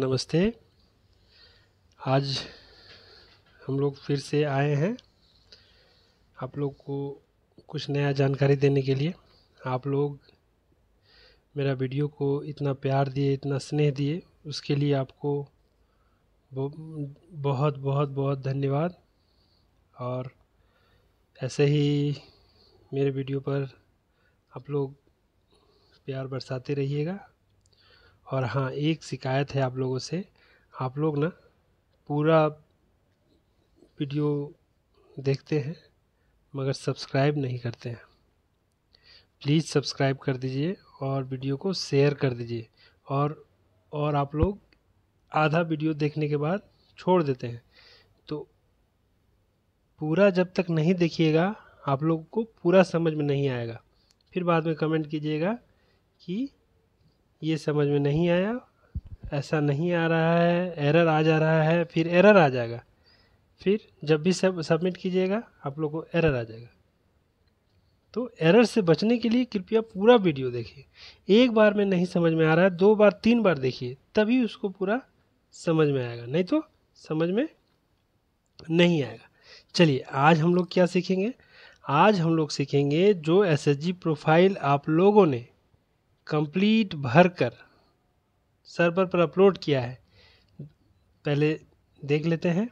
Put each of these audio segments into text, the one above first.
नमस्ते आज हम लोग फिर से आए हैं आप लोग को कुछ नया जानकारी देने के लिए आप लोग मेरा वीडियो को इतना प्यार दिए इतना स्नेह दिए उसके लिए आपको बहुत बहुत बहुत धन्यवाद और ऐसे ही मेरे वीडियो पर आप लोग प्यार बरसाते रहिएगा और हाँ एक शिकायत है आप लोगों से आप लोग ना पूरा वीडियो देखते हैं मगर सब्सक्राइब नहीं करते हैं प्लीज़ सब्सक्राइब कर दीजिए और वीडियो को शेयर कर दीजिए और और आप लोग आधा वीडियो देखने के बाद छोड़ देते हैं तो पूरा जब तक नहीं देखिएगा आप लोगों को पूरा समझ में नहीं आएगा फिर बाद में कमेंट कीजिएगा कि ये समझ में नहीं आया ऐसा नहीं आ रहा है एरर आ जा रहा है फिर एरर आ जाएगा फिर जब भी सब सबमिट कीजिएगा आप लोग को एरर आ जाएगा तो एरर से बचने के लिए कृपया पूरा वीडियो देखिए एक बार में नहीं समझ में आ रहा है दो बार तीन बार देखिए तभी उसको पूरा समझ में आएगा नहीं तो समझ में नहीं आएगा चलिए आज हम लोग क्या सीखेंगे आज हम लोग सीखेंगे जो एस प्रोफाइल आप लोगों ने कंप्लीट भर कर सर्वर पर अपलोड किया है पहले देख लेते हैं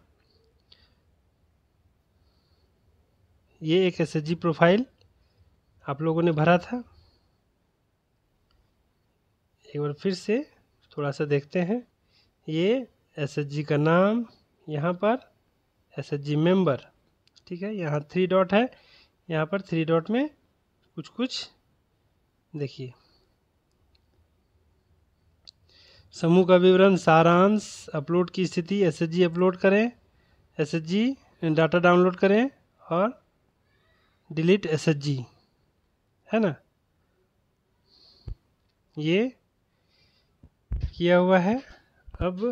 ये एक एस प्रोफाइल आप लोगों ने भरा था एक बार फिर से थोड़ा सा देखते हैं ये एस का नाम यहाँ पर एस एच मेंबर ठीक है यहाँ थ्री डॉट है यहाँ पर थ्री डॉट में कुछ कुछ देखिए समूह का विवरण सारांश अपलोड की स्थिति एस अपलोड करें एस डाटा डाउनलोड करें और डिलीट एस है ना ये किया हुआ है अब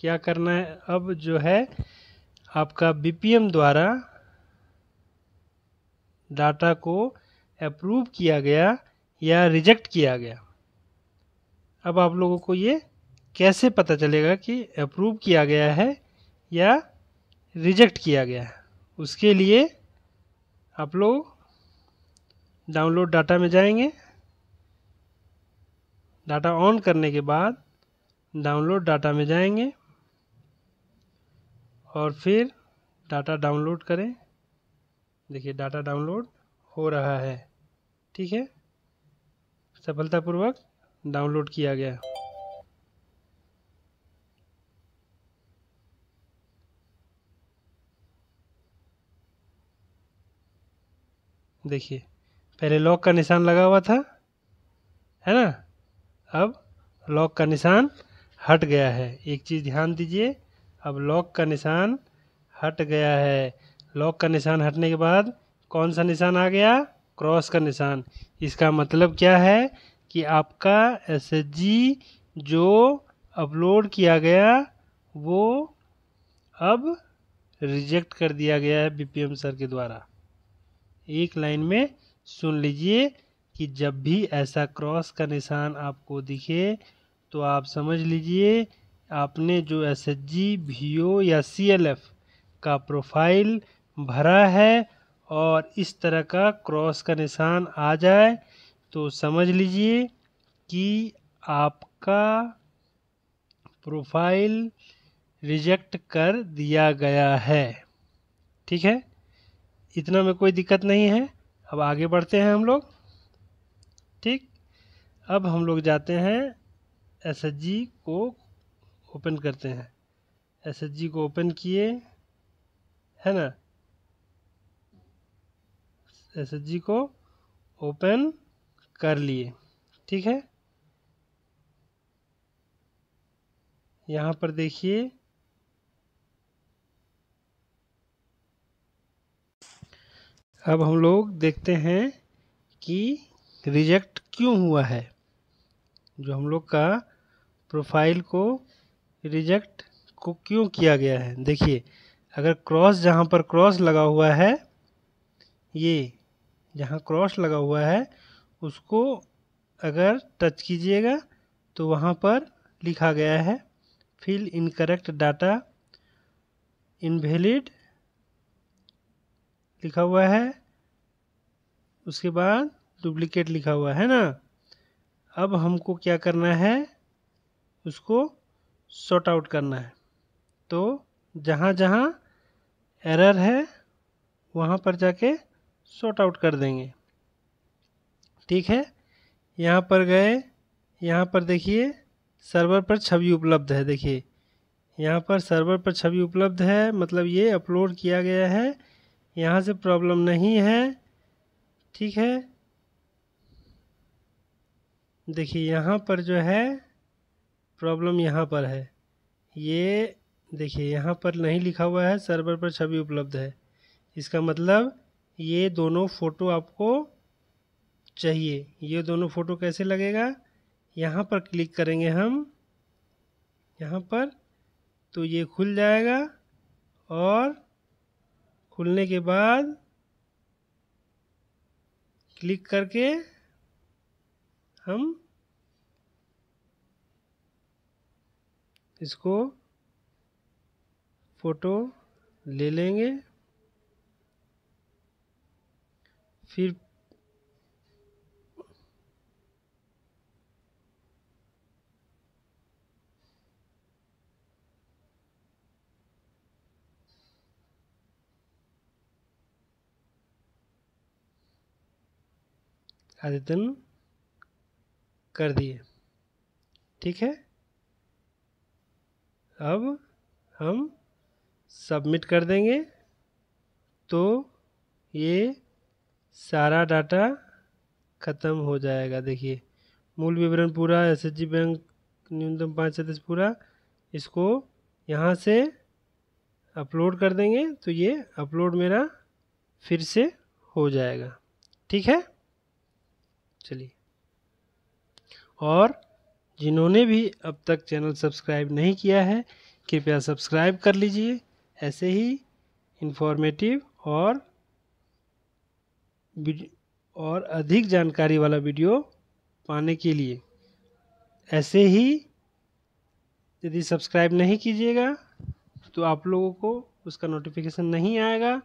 क्या करना है अब जो है आपका बी द्वारा डाटा को अप्रूव किया गया या रिजेक्ट किया गया अब आप लोगों को ये कैसे पता चलेगा कि अप्रूव किया गया है या रिजेक्ट किया गया है उसके लिए आप लोग डाउनलोड डाटा में जाएंगे डाटा ऑन करने के बाद डाउनलोड डाटा में जाएंगे और फिर डाटा डाउनलोड करें देखिए डाटा डाउनलोड हो रहा है ठीक है सफलतापूर्वक डाउनलोड किया गया देखिए पहले लॉक का निशान लगा हुआ था है ना अब लॉक का निशान हट गया है एक चीज़ ध्यान दीजिए अब लॉक का निशान हट गया है लॉक का निशान हटने के बाद कौन सा निशान आ गया क्रॉस का निशान इसका मतलब क्या है कि आपका एस जो अपलोड किया गया वो अब रिजेक्ट कर दिया गया है बीपीएम सर के द्वारा एक लाइन में सुन लीजिए कि जब भी ऐसा क्रॉस का निशान आपको दिखे तो आप समझ लीजिए आपने जो S H G V O या सी एल एफ का प्रोफाइल भरा है और इस तरह का क्रॉस का निशान आ जाए तो समझ लीजिए कि आपका प्रोफाइल रिजेक्ट कर दिया गया है ठीक है इतना में कोई दिक्कत नहीं है अब आगे बढ़ते हैं हम लोग ठीक अब हम लोग जाते हैं एस को ओपन करते हैं एस को ओपन किए है ना एस को ओपन कर लिए ठीक है यहाँ पर देखिए अब हम लोग देखते हैं कि रिजेक्ट क्यों हुआ है जो हम लोग का प्रोफाइल को रिजेक्ट को क्यों किया गया है देखिए अगर क्रॉस जहाँ पर क्रॉस लगा हुआ है ये जहाँ क्रॉस लगा हुआ है उसको अगर टच कीजिएगा तो वहाँ पर लिखा गया है फिल इनकरेक्ट डाटा इनवेलिड लिखा हुआ है उसके बाद डुप्लीकेट लिखा हुआ है ना अब हमको क्या करना है उसको शॉर्ट आउट करना है तो जहाँ जहाँ एरर है वहाँ पर जाके शॉर्ट आउट कर देंगे ठीक है यहाँ पर गए यहाँ पर देखिए सर्वर पर छवि उपलब्ध है देखिए यहाँ पर सर्वर पर छवि उपलब्ध है मतलब ये अपलोड किया गया है यहाँ से प्रॉब्लम नहीं है ठीक है देखिए यहाँ पर जो है प्रॉब्लम यहाँ पर है ये देखिए यहाँ पर नहीं लिखा हुआ है सर्वर पर छवि उपलब्ध है इसका मतलब ये दोनों फ़ोटो आपको चाहिए ये दोनों फ़ोटो कैसे लगेगा यहाँ पर क्लिक करेंगे हम यहाँ पर तो ये खुल जाएगा और खुलने के बाद क्लिक करके हम इसको फ़ोटो ले लेंगे फिर अद्यतन कर दिए ठीक है अब हम सबमिट कर देंगे तो ये सारा डाटा ख़त्म हो जाएगा देखिए मूल विवरण पूरा एसएचजी बैंक न्यूनतम पाँच सदस्य पूरा इसको यहाँ से अपलोड कर देंगे तो ये अपलोड मेरा फिर से हो जाएगा ठीक है चलिए और जिन्होंने भी अब तक चैनल सब्सक्राइब नहीं किया है कृपया सब्सक्राइब कर लीजिए ऐसे ही इन्फॉर्मेटिव और और अधिक जानकारी वाला वीडियो पाने के लिए ऐसे ही यदि सब्सक्राइब नहीं कीजिएगा तो आप लोगों को उसका नोटिफिकेशन नहीं आएगा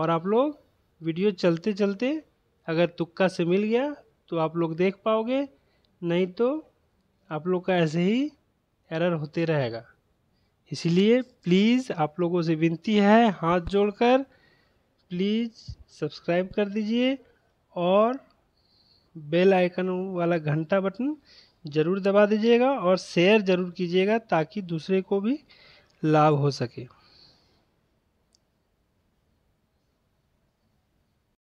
और आप लोग वीडियो चलते चलते अगर तुक्का से मिल गया तो आप लोग देख पाओगे नहीं तो आप लोग का ऐसे ही एरर होते रहेगा इसलिए प्लीज़ आप लोगों से विनती है हाथ जोड़कर प्लीज़ सब्सक्राइब कर दीजिए और बेल आइकन वाला घंटा बटन ज़रूर दबा दीजिएगा और शेयर ज़रूर कीजिएगा ताकि दूसरे को भी लाभ हो सके